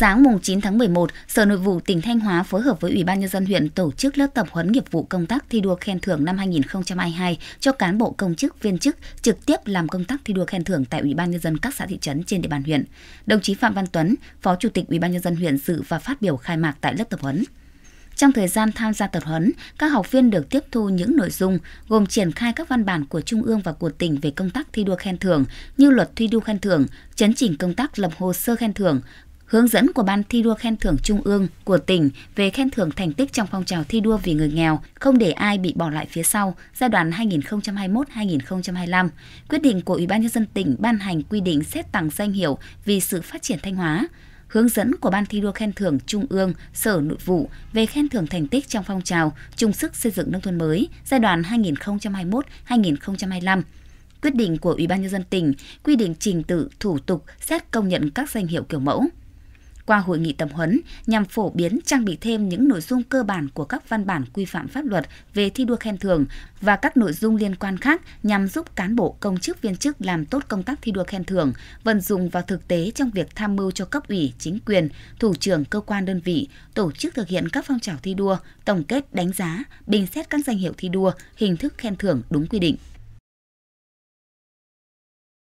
Sáng mùng 9 tháng 11, Sở Nội vụ tỉnh Thanh Hóa phối hợp với Ủy ban nhân dân huyện tổ chức lớp tập huấn nghiệp vụ công tác thi đua khen thưởng năm 2022 cho cán bộ công chức viên chức trực tiếp làm công tác thi đua khen thưởng tại Ủy ban nhân dân các xã thị trấn trên địa bàn huyện. Đồng chí Phạm Văn Tuấn, Phó Chủ tịch Ủy ban nhân dân huyện dự và phát biểu khai mạc tại lớp tập huấn. Trong thời gian tham gia tập huấn, các học viên được tiếp thu những nội dung gồm triển khai các văn bản của Trung ương và của tỉnh về công tác thi đua khen thưởng như luật thi đua khen thưởng, chấn chỉnh công tác lập hồ sơ khen thưởng, hướng dẫn của Ban thi đua khen thưởng Trung ương của tỉnh về khen thưởng thành tích trong phong trào thi đua vì người nghèo, không để ai bị bỏ lại phía sau giai đoạn 2021-2025, quyết định của Ủy ban nhân dân tỉnh ban hành quy định xét tặng danh hiệu vì sự phát triển Thanh Hóa, hướng dẫn của Ban thi đua khen thưởng Trung ương, Sở Nội vụ về khen thưởng thành tích trong phong trào chung sức xây dựng nông thôn mới giai đoạn 2021-2025 quyết định của Ủy ban nhân dân tỉnh quy định trình tự thủ tục xét công nhận các danh hiệu kiểu mẫu qua hội nghị tập huấn nhằm phổ biến trang bị thêm những nội dung cơ bản của các văn bản quy phạm pháp luật về thi đua khen thưởng và các nội dung liên quan khác nhằm giúp cán bộ công chức viên chức làm tốt công tác thi đua khen thưởng, vận dụng vào thực tế trong việc tham mưu cho cấp ủy, chính quyền, thủ trưởng cơ quan đơn vị tổ chức thực hiện các phong trào thi đua, tổng kết đánh giá, bình xét các danh hiệu thi đua, hình thức khen thưởng đúng quy định.